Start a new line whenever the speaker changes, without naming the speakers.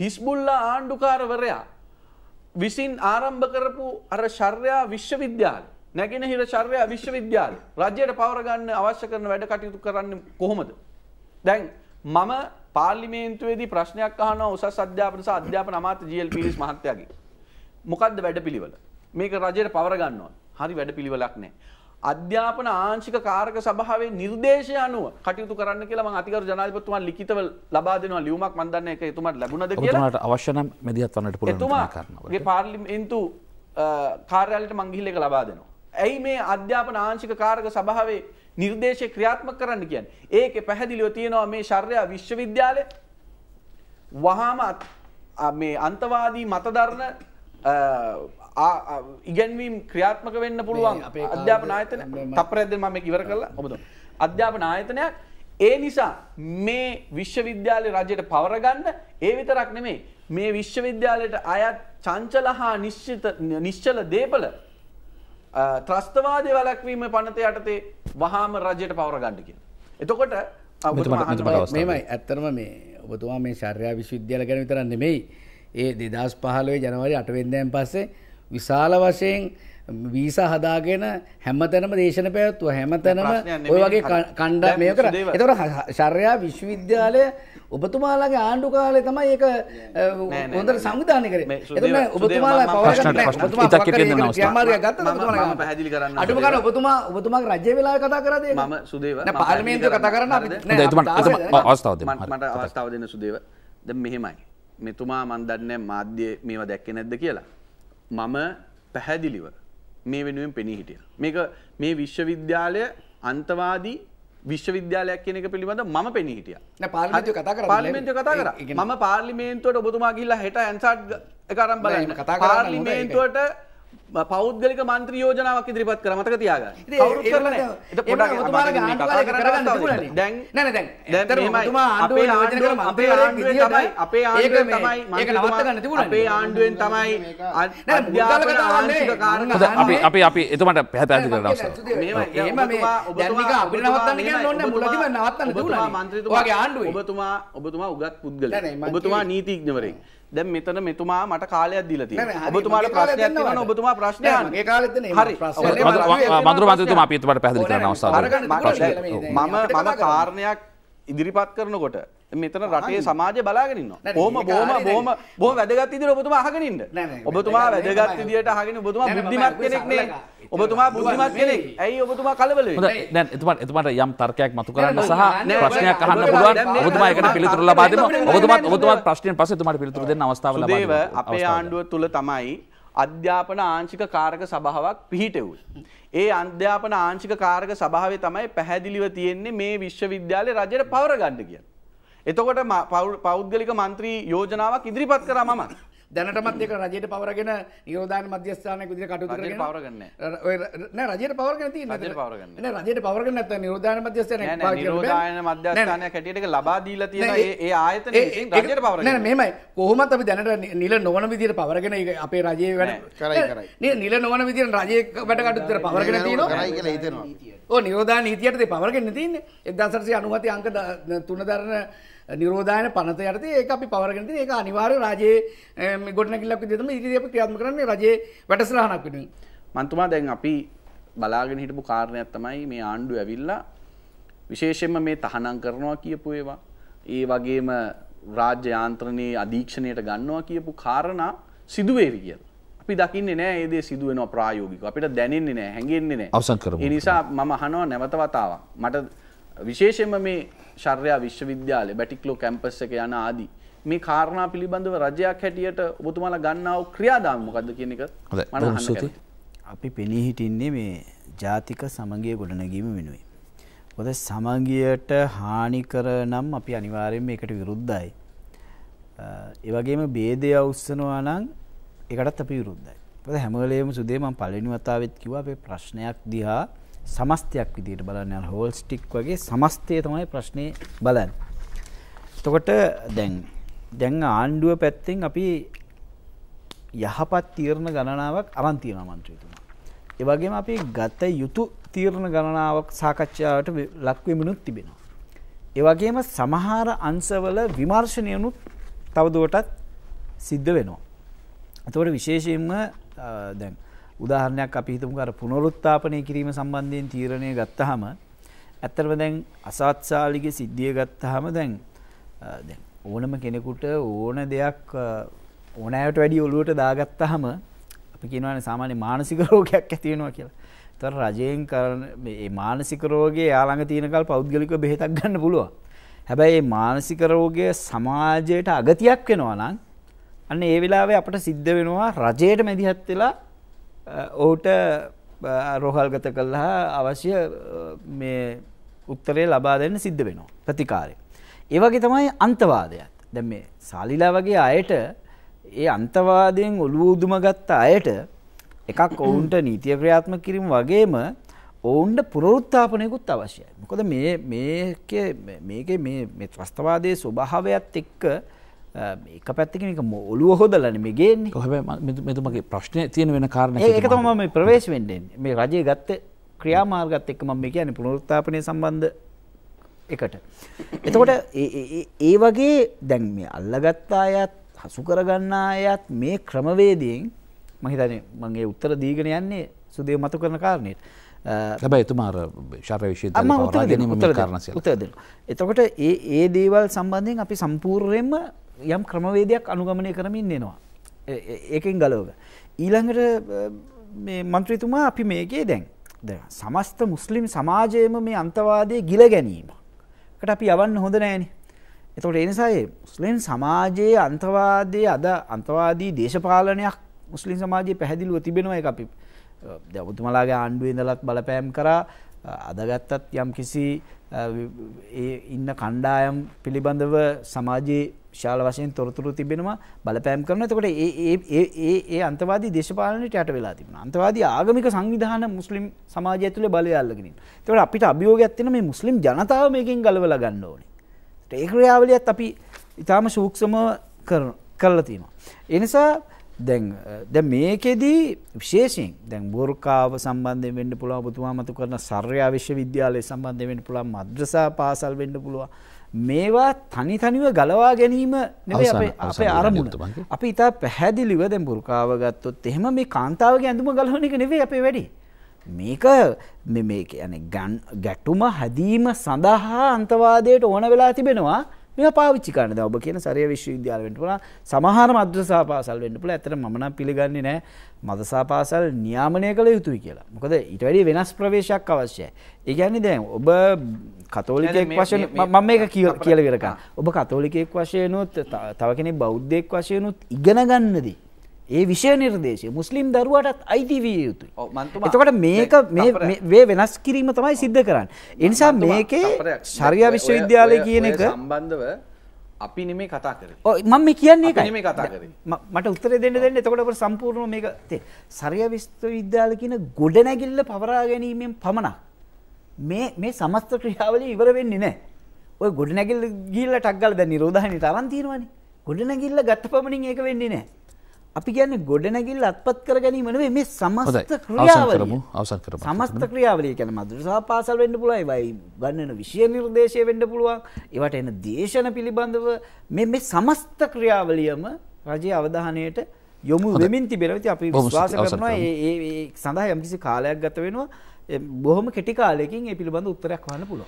හිස්බුල්ලා ආණ්ඩුකාරවරයා විසින් ආරම්භ කරපු අර ශර්යා විශ්වවිද්‍යාල නැගෙනහිර ශර්යා විශ්වවිද්‍යාල රජයට පවරගන්න අවශ්‍ය කරන වැඩ කටයුතු කරන්න කොහොමද. දැන් මම පාර්ලිමේන්තුවේදී ප්‍රශ්නයක් අහන උසස් අධ්‍යාපන සහ අධ්‍යාපන අමාත්‍ය ජීල් පිරිස් මහත්තයාගේ. මොකද්ද වැඩ පිළිවෙල. මේක රජයට පවරගන්නවා. හරි වැඩ පිළිවෙලක් නැහැ. අධ්‍යාපන ආංශික කාරක සභාවේ නිර්දේශය අනුව කටයුතු කරන්න කියලා මම අතිගරු ජනාධිපතිතුමා ලිඛිතව ලබා දෙනවා ලියුමක් මම දන්නේ ඒක එතුමාට ලැබුණද කියලා එතුමාට අවශ්‍ය නම් මෙදිහත් වන්නට පුළුවන් එතුමාගේ පාර්ලිමේන්තු කාර්යාලයට මම ගිහිල්ලා ඒක ලබා දෙනවා. ඇයි මේ අධ්‍යාපන ආංශික කාරක සභාවේ නිර්දේශය ක්‍රියාත්මක කරන්න කියන්නේ? ඒකේ පැහැදිලිව තියෙනවා මේ ශර්යා විශ්වවිද්‍යාලය වහාම මේ අන්තවාදී මතධර්ම ඉගැන්වීම් ක්‍රියාත්මක වෙන්න පුළුවන් අධ්‍යාපන ආයතන තපරැද්ද මම ඉවර කරලා ඔබද අධ්‍යාපන ආයතනයක් ඒ නිසා මේ විශ්වවිද්‍යාලය රජයට පවරගන්න ඒ විතරක් නෙමේ මේ විශ්වවිද්‍යාලයට අයත් චංචල හා නිශ්චිත නිශ්චල දේපල ත්‍රස්තවාදය වලක්වීම පනත යටතේ වහාම රජයට පවරගන්න කියන. එතකොට මෙමයි ඇත්තරම මේ ඔබතුවා මේ ශර්යා විශ්වවිද්‍යාල ගැන විතරන්න නෙමෙයි ඒ දෙදස් පහලොවේ ජනවරි අටවෙන්දයන් පස්සේ විශාල වශයෙන් වීස හදාගෙන හැම තැනම දේශන පැවත්ව හැම තැනම ඔය වගේ කණ්ඩ මේ කර එතට ශර්යා විශ්වවිද්‍යාලය ඔබතුමාලාගේ ආණ්ඩු කාලය තමයි ඒක හොඳට සංවිධානය කරේ එතන ඔබතුමාලා පැහැදිලි කරන්න අඩුම කරන ඔබතුමා ඔබතුමාගේ රජ්‍ය වෙලාවේ කතා කරද මම සුදේව පාර්ලිමේන්තුව කතා කරන්න අවස්ථාව මට අවස්ථාව දෙන්න සුදේව දැන් මෙහෙමයි මෙතුමා මන් දන්නේ මාධ්‍ය මේවා දැක්කේ නැද්ද කියලා මම පැහැදිලිව මේ වෙනුවෙන් පෙනී හිටිය. මේක මේ විශ්වවිද්‍යාලය අන්තවාදී විශ්වවිද්‍යාලයක් කියන එක පිළිබඳ මම පෙනී හිටිය. පාර්ලිමේන්තුව කතා කරා. පාර්ලිමේන්තුව කතා කරා. මම පාර්ලිමේන්තුවට ඔබතුමා ගිහිල්ලා හෙට ඇන්සාඩ් එක අරන් බලන්න. පාර්ලිමේන්තුවට පෞද්ගලික මන්ත්‍රී යෝජනාවක් ඉදිරිපත් කර මතක තියාගන්න. කවුරුත් කරලා නැහැ. ඒක පොඩක් ඔබතුමාලා ගාන්තුවල කරගන්න තිබුණානේ. දැන් නෑ නෑ දැන් ඔබතුමා ආණ්ඩුවේ යෝජනා කරන අපේ ආණ්ඩුවේ තමයි අපේ ආණ්ඩුවෙන් තමයි මේක නවත්ත ගන්න තිබුණානේ. අපේ ආණ්ඩුවෙන් තමයි අධ්‍යාපන ආංශික කාරණා අපි අපි අපි එතුමාට පැහැදිලි කරන්න අවශ්‍යයි. මේවා එහෙම මේ දැන් නික අපිට නවත්තන්න කියන්න ඕනේ මුලදිම නවත්තන්න තිබුණානේ. ඔයාගේ ආණ්ඩුවේ ඔබතුමා ඔබතුමා උගත් පුද්ගලයෙක්. ඔබතුමා නීතිඥවරයෙක්. දැන් මෙතන මෙතුමා මට කාලයක් දීලා තියෙනවා. ඔබතුමාට ප්‍රශ්නයක් තියෙනවා ඔබතුමා ප්‍රශ්න අහන්න. ඒ කාලෙත් නේ හරි. මඳුර මන්ත්‍රීතුමා අපි එතුමාට පැහැදිලි කරන්න අවස්ථාව දෙන්න. මම මම කාරණයක් ඉදිරිපත් කරනකොට මෙතන රටේ සමාජ බලාගෙනන්නවා හෝම බෝම බෝම බෝ වැදගත් ඉදිර ඔබතුමා අහගෙනට ඔබතුමා වැදගත් ඉදිට අහගෙන ඔබතුමා බුද්ධිමත් කෙනෙක්නේ ඔබතුමා බුද්ධිමත් කෙනෙක් ඇයි ඔබතුමා කලබල දැන් එතුමට එතුමට යම් තර්කයක් මතු කරන්න සහ ප්‍රශ්නයක් අහන්න පුළුවන් ඔබතුමා එකට පිළිතුරු ලබා දෙමු ඔබතුමාත් ඔබතුමාත් ප්‍රශ්නයෙන් පස්සේ එතුමාට පිළිතුරු දෙන්න අවස්ථාව ලබා දෙමු අපේ ආණ්ඩුව තුල තමයි අධ්‍යාපන ආංශික කාරක සභාවක් පිහිටෙවුයි. ඒ අධ්‍යාපන ආංශික කාරක සභාවේ තමයි පැහැදිලිව තියෙන්නේ මේ විශ්වවිද්‍යාලය රජයට පවර ගන්න කියන. එතකොට පෞද්ගලික මන්ත්‍රී යෝජනාවක් ඉදිරිපත් කරා මම. දැනටමත් එක රජයට පවරගෙන නිරෝධාන මධ්‍යස්ථානයක් විදිහට කටයුතු කරගෙන පවරගන්න නෑ රජයට පවරගෙන තියෙන්නේ රජයට පවරගන්න නෑ රජයට පවරගෙන නැත්නම් නිරෝධාන මධ්‍යස්ථානයක් පාවිච්චි කරන්න නිරෝධාන මධ්‍යස්ථානයක් හැටියට ඒක ලබා දීලා තියෙන ඒ ඒ ආයතනයේ විසින් රජයට පවරගන්න නෑ මෙහෙමයි කොහොමත් අපි දැනට නිල නොවන විදිහට පවරගෙන අපේ රජයේ වැඩ කරයි කරයි නිල නොවන විදිහට රජයේ වැඩ කටයුතු කර පවරගෙන තියෙනවා කරයි කියලා හිතෙනවා ඕ නිරෝධාන නීතියට ඒ පවරගෙන තියන්නේ 1997 අංක 3 දරන නිරෝධායන පනත යටතේ ඒක අපි පවරගෙන තියෙන ඒක අනිවාර්ය රාජයේ මේ ගොඩනැගිල්ලක් විදිහට තමයි ඉදිරියේ අපි ක්‍රියාත්මක කරන්නේ රජයේ වැඩසටහනක් වෙනුවෙන් මන්තුමා දැන් අපි බලාගෙන හිටපු කාරණයක් තමයි මේ ආණ්ඩුව ඇවිල්ලා විශේෂයෙන්ම මේ තහනම් කරනවා කියපු ඒවා ඒ වගේම රාජ්‍ය යාන්ත්‍රණයේ අධීක්ෂණයට ගන්නවා කියපු කාරණා සිදුවේවි කියලා. අපි දකින්නේ නෑ ඒ දේ සිදුවෙනවා ප්‍රායෝගිකව. අපිට දැනෙන්නේ නෑ, හැඟෙන්නේ නෑ. අවසන් කරමු. ඒ නිසා මම අහනවා නැවත වතාවක්. මට විශේෂයෙන්ම මේ ශර්යා විශ්වවිද්‍යාලය බැටික්ලෝ කැම්පස් එක යන ආදී මේ කාරණා පිළිබඳව රජයක් හැටියට ඔබතුමාලා ගන්නාව ක්‍රියාදාම මොකද්ද කියන එක මට අහන්න
අපි පෙනී හිටින්නේ මේ ජාතික සමගිය ගොඩනැගීම වෙනුවෙන්. මොකද සමගියට හානි කරනම් අපි අනිවාර්යයෙන්ම ඒකට විරුද්ධයි. ඒ වගේම ભેදය උස්සනවා නම් ඒකටත් අපි විරුද්ධයි. මොකද හැම වෙලේම සුදේ මම පළවෙනි වතාවෙත් කිව්වා අපේ ප්‍රශ්නයක් දිහා සමස්තයක් විදිහට බලන්න යන හෝල්ස්ටික් වගේ සමස්තය තමයි ප්‍රශ්නේ බලන්න. එතකොට දැන් දැන් ආණ්ඩුව පැත්තෙන් අපි යහපත් තීරණ ගණනාවක් අරන් තියෙනවා මන්ත්‍රීතුමා. ඒ වගේම අපි ගත යුතු තීරණ ගණනාවක් සාකච්ඡාවට ලක් වෙමිනුත් තිබෙනවා. ඒ වගේම සමහර අංශවල විමර්ශනයනුත් තවදුරටත් සිද්ධ වෙනවා. එතකොට විශේෂයෙන්ම දැන් උදාහරණයක් අපි හිතමු අර පුනරුත්ථාපනය කිරීම සම්බන්ධයෙන් තීරණය ගත්තාම ඇත්තටම දැන් අසත්සාලිගේ සිද්ධිය ගත්තාම දැන් දැන් ඕනම කෙනෙකුට ඕන දෙයක් ඕනෑයට වැඩි ඔලුවට දාගත්තාම අපි කියනවානේ සාමාන්‍ය මානසික රෝගයක් ඇති වෙනවා කියලා. ඒතර රජයෙන් කරන මේ මානසික රෝගේ යාළඟ තියෙනකල් පෞද්ගලිකව බෙහෙතක් ගන්න පුළුවන්. හැබැයි මේ මානසික රෝගය සමාජයට අගතියක් වෙනවා නම් අන්න ඒ වෙලාවේ අපට සිද්ධ වෙනවා රජයට මැදිහත් වෙලා ඔහුට රෝහල්ගත කළහා අවශ්‍ය මේ උත්තරේ ලබා දෙන්න සිද්ධ වෙනවා ප්‍රතිකාරය. ඒ වගේ තමයි අන්තවාදයත්. දැන් මේ සාලිලා වගේ අයට ඒ අන්තවාදයෙන් ඔළුව උදුම ගත්ත අයට එකක් ඔවුන්ට නීතිය ක්‍රියාත්මක කිරීම වගේම ඔවුන්ට පුනරුත්ථාපනයකුත් අවශ්‍යයි. මොකද මේ මේකේ මේකේ මේ මේ ත්‍රස්තවාදයේ ස්වභාවයත් එක්ක එක පැත්තික එක ඔලුව හොදලන මේ ගේන්නේ කොහ මෙතුමගේ ප්‍රශ්නය තියෙන වෙන කාරණ එක තම මේ ප්‍රවේශ වෙන්ඩෙන් මේ රජය ගත්ත ක්‍රියාමාර්ගත් එක් මම මේ කියන පුනරුත්තාපනය සම්බන්ධ එකට. එතකොට ඒ වගේ දැන් මේ අල්ලගත්තා අයත් හසු කරගන්න අයත් මේ ක්‍රමවේදයෙන් මහිතන මගේ උත්තර දීගෙන යන්නේ සුදේ මතු කරන කාරණයට. හැබැයි එතුමාර ශරවිශය උත්තර දෙන. එතකොට ඒ දේවල් සම්බන්ධයෙන් අපි සම්පූර්ණයෙන්ම යම් ක්‍රමවේදයක් අනුගමනය කරමින් එනවා. ඒකෙන් ගලෝක. ඊළඟට මන්ත්‍රීතුමා අපි මේකේ දැන් සමස්ත මුස්ලිම් සමාජයම මේ අන්තවාදය ගිල ගැනීමකට අපි යවන්න හොඳ නෑනේ. එතකොට එනිසායි මුස්ලිම් සමාජයේ අන්තවාදය අද අන්තවාදී දේශපාලනයක් මුස්ලිම් සමාජයේ පැහැදිලිව තිබෙනවා එක අපි දැවතුමලාගේ ආණ්ඩුව ඉඳලත් බලපෑම් කරා අදගත්තත් යම් කිසි ඉන්න කණ්ඩායම් පිළිබඳව සමාජයේ ශාල වශයෙන් තොරතුරු තිබෙනවා බලපෑම් කරන එතකොට ඒ අන්තවාදී දේශපාලනයට යට වෙලා තිබෙනවා අන්තවාදී ආගමික සංවිධාන මුස්ලිම් සමාජය තුළ බලය අල්ලගෙන ඉන්නවා එතකොට අපිට අභියෝගයක් තියෙන මේ මුස්ලිම් ජනතාව මේකෙන් ගලවලා ගන්න ඕනේ ඒ ක්‍රියාවලියත් අපි ඊටාම සූක්ෂමව කරලා තියෙනවා ඒ නිසා දැන් දැන් මේකෙදී විශේෂයෙන් දැන් බෝර්කාව සම්බන්ධයෙන් වෙන්න පුළුවන් ඔබතුමා මතු කරන සර්යා විශ්වවිද්‍යාලය සම්බන්ධයෙන් වෙන්න පුළුවන් මද්‍රසා පාසල් වෙන්න පුළුවන් මේවා තනි තනිව ගලවා ගැනීම නෙවෙයි අපේ අපේ අරමුණ. අපි ඉතා පැහැදිලිව දැන් බෝර්කාව ගත්තොත් එහෙම මේ කාන්තාවගේ ඇඳුම ගලවන එක නෙවෙයි අපේ වැඩේ. මේක මේ මේ කියන්නේ ගැටුම හැදීම සඳහා අන්තවාදයට ඕන වෙලා තිබෙනවා. මේ පාවිච්චි කරන්න ඔබ කියන සරය විශ්වවිද්‍යාලවෙන්ට පුල සමහර මද්‍රසා පාසල් වෙන්ට පුල ඇතර මන පිළිගන්නේ නෑ මදසා පාසල් නියාමනය කළ යුතුයි කියලා මොකද ඉට වැඩි වෙනස් ප්‍රවේශයක් අවශ්‍යය ඒගැන්නේ දැන් ඔබ කතෝලිකෙක් වශයෙන් මම එක කිය කියල වෙරකා ඔබ කතෝලිකෙක් වශයනුත් තව කෙනෙ බෞද්ධෙක් වශයනුත් ඉගෙන ගන්නදී ඒ විෂය නිර්දේශය මුස්ලිම් දරුවටත් අයිතිවිය යුතුයි එතකට මේක වේ වෙනස් කිරීම තමයි සිද්ධ කරන්න. එනිසා මේකේ ශරියා විශ්වවිද්‍යාලය කියන එක
සම්බන්ධව අපි නෙමේ කතා කර
මම කියන්නේ මේ කතා කර මට උත්තර දෙන්න දෙන්න එතකොට සම්පූර්ණ මේක තේ සරිය විශ්වවිද්‍යාල කියන ගොඩනැගිල්ල පවරා ගැනීමෙන් පමණක් මේ මේ සමස්ත ක්‍රියාවලිය ඉවර වෙන්නේ නැහැ. ඔය ගොඩනැගිල්ල ගිහිල්ලා ටක් ගාලා දැන් නිරෝධායනයේ තරම් තියෙනවනේ. ගොඩනැගිල්ල ගත්ත පමණින් ඒක වෙන්නේ නැහැ. අපි කියන්නේ ගොඩනැගිල්ල අත්පත් කර ගැනීම නෙවෙයි මේ සමස්ත ක්‍රියාවලිය. අවසන් කරමු. සමස්ත ක්‍රියාවලිය කියන්නේ මද්‍රසා පාසල් වෙන්න පුළුවන්, ඒවයි ගන්න වෙන විෂය නිර්දේශය වෙන්න පුළුවන්, ඒවට එන දේශන පිළිබඳව මේ මේ සමස්ත ක්‍රියාවලියම රජයේ අවධානයට යොමු වෙමින් තිබෙනවා. ඉතින් අපි විශ්වාස කරනවා ඒ සඳහා යම්කිසි කාලයක් ගත වෙනවා. බොහොම කෙටි කාලයකින් ඒ පිළිබඳ උත්තරයක් හොයන්න පුළුවන්.